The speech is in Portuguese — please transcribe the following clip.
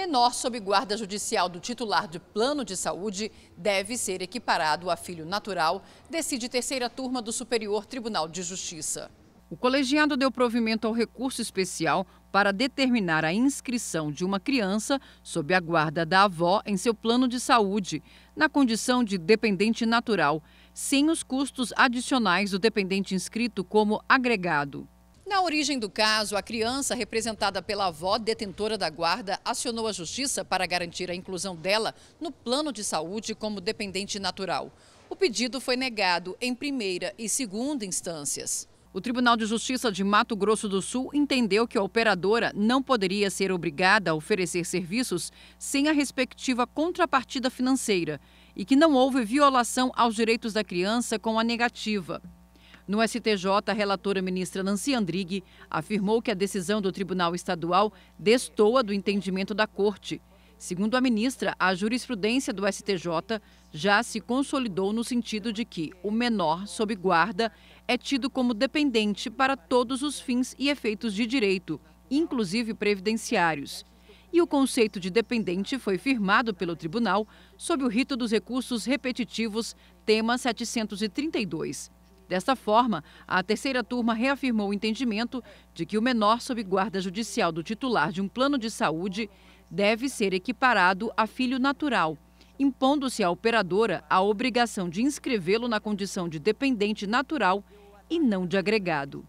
menor sob guarda judicial do titular de plano de saúde deve ser equiparado a filho natural, decide terceira turma do Superior Tribunal de Justiça. O colegiado deu provimento ao recurso especial para determinar a inscrição de uma criança sob a guarda da avó em seu plano de saúde, na condição de dependente natural, sem os custos adicionais do dependente inscrito como agregado. A origem do caso, a criança, representada pela avó detentora da guarda, acionou a justiça para garantir a inclusão dela no plano de saúde como dependente natural. O pedido foi negado em primeira e segunda instâncias. O Tribunal de Justiça de Mato Grosso do Sul entendeu que a operadora não poderia ser obrigada a oferecer serviços sem a respectiva contrapartida financeira e que não houve violação aos direitos da criança com a negativa. No STJ, a relatora ministra Nancy Andrighi afirmou que a decisão do Tribunal Estadual destoa do entendimento da Corte. Segundo a ministra, a jurisprudência do STJ já se consolidou no sentido de que o menor sob guarda é tido como dependente para todos os fins e efeitos de direito, inclusive previdenciários. E o conceito de dependente foi firmado pelo tribunal sob o rito dos recursos repetitivos, tema 732. Desta forma, a terceira turma reafirmou o entendimento de que o menor sob guarda judicial do titular de um plano de saúde deve ser equiparado a filho natural, impondo-se à operadora a obrigação de inscrevê-lo na condição de dependente natural e não de agregado.